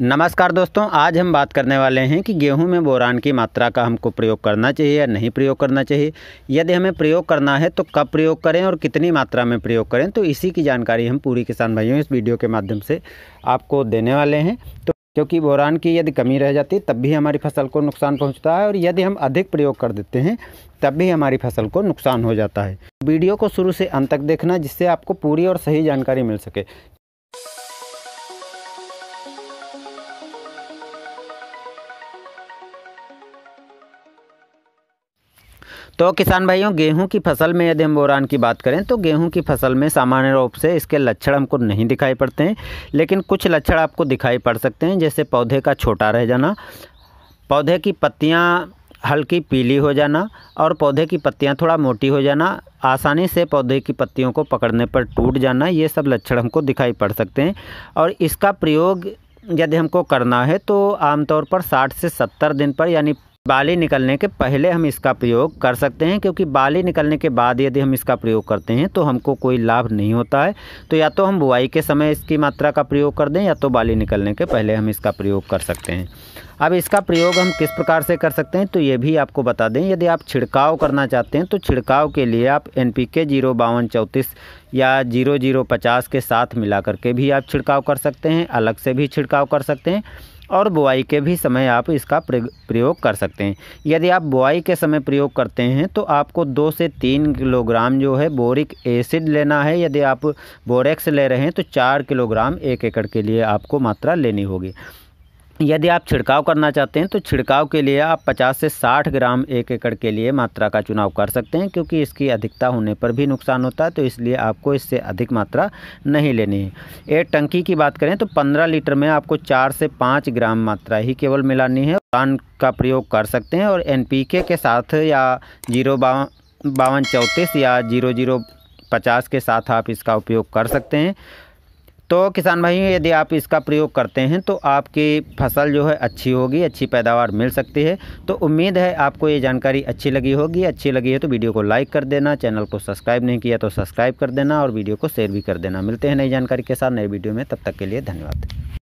नमस्कार दोस्तों आज हम बात करने वाले हैं कि गेहूं में बोरान की मात्रा का हमको प्रयोग करना चाहिए या नहीं प्रयोग करना चाहिए यदि हमें प्रयोग करना है तो कब प्रयोग करें और कितनी मात्रा में प्रयोग करें तो इसी की जानकारी हम पूरी किसान भाइयों इस वीडियो के माध्यम से आपको देने वाले हैं तो क्योंकि बोरान की यदि कमी रह जाती है तब भी हमारी फसल को नुकसान पहुँचता है और यदि हम अधिक प्रयोग कर देते हैं तब भी हमारी फसल को नुकसान हो जाता है वीडियो को शुरू से अंत तक देखना जिससे आपको पूरी और सही जानकारी मिल सके तो किसान भाइयों गेहूं की फसल में यदि हम बोरान की बात करें तो गेहूं की फसल में सामान्य रूप से इसके लक्षण हमको नहीं दिखाई पड़ते हैं लेकिन कुछ लक्षण आपको दिखाई पड़ सकते हैं जैसे पौधे का छोटा रह जाना पौधे की पत्तियाँ हल्की पीली हो जाना और पौधे की पत्तियाँ थोड़ा मोटी हो जाना आसानी से पौधे की पत्तियों को पकड़ने पर टूट जाना ये सब लक्षण हमको दिखाई पड़ सकते हैं और इसका प्रयोग यदि हमको करना है तो आमतौर पर 60 से 70 दिन पर यानी बाली निकलने के पहले हम इसका प्रयोग कर सकते हैं क्योंकि बाली निकलने के बाद यदि हम इसका प्रयोग करते हैं तो हमको कोई लाभ नहीं होता है तो या तो हम बुआई के समय इसकी मात्रा का प्रयोग कर दें या तो बाली निकलने के पहले हम इसका प्रयोग कर सकते हैं अब इसका प्रयोग हम किस प्रकार से कर सकते हैं तो ये भी आपको बता दें यदि आप छिड़काव करना चाहते हैं तो छिड़काव के लिए आप एन पी के जीरो बावन चौंतीस या जीरो जीरो पचास के साथ मिला करके भी आप छिड़काव कर सकते हैं अलग से भी छिड़काव कर सकते हैं और बुआई के भी समय आप इसका प्रयोग कर सकते हैं यदि आप बुआई के समय प्रयोग करते हैं तो आपको दो से तीन किलोग्राम जो है बोरिक एसिड लेना है यदि आप बोरेक्स ले रहे हैं तो चार किलोग्राम एक एकड़ के लिए आपको मात्रा लेनी होगी यदि आप छिड़काव करना चाहते हैं तो छिड़काव के लिए आप 50 से 60 ग्राम एक एकड़ के लिए मात्रा का चुनाव कर सकते हैं क्योंकि इसकी अधिकता होने पर भी नुकसान होता है तो इसलिए आपको इससे अधिक मात्रा नहीं लेनी है एक टंकी की बात करें तो 15 लीटर में आपको 4 से 5 ग्राम मात्रा ही केवल मिलानी है पान का प्रयोग कर सकते हैं और एन के साथ या जीरो बावन चौंतीस या जीरो जीरो पचास के साथ आप इसका उपयोग कर सकते हैं तो किसान भाई यदि आप इसका प्रयोग करते हैं तो आपकी फसल जो है अच्छी होगी अच्छी पैदावार मिल सकती है तो उम्मीद है आपको ये जानकारी अच्छी लगी होगी अच्छी लगी है तो वीडियो को लाइक कर देना चैनल को सब्सक्राइब नहीं किया तो सब्सक्राइब कर देना और वीडियो को शेयर भी कर देना मिलते हैं नई जानकारी के साथ नए वीडियो में तब तक के लिए धन्यवाद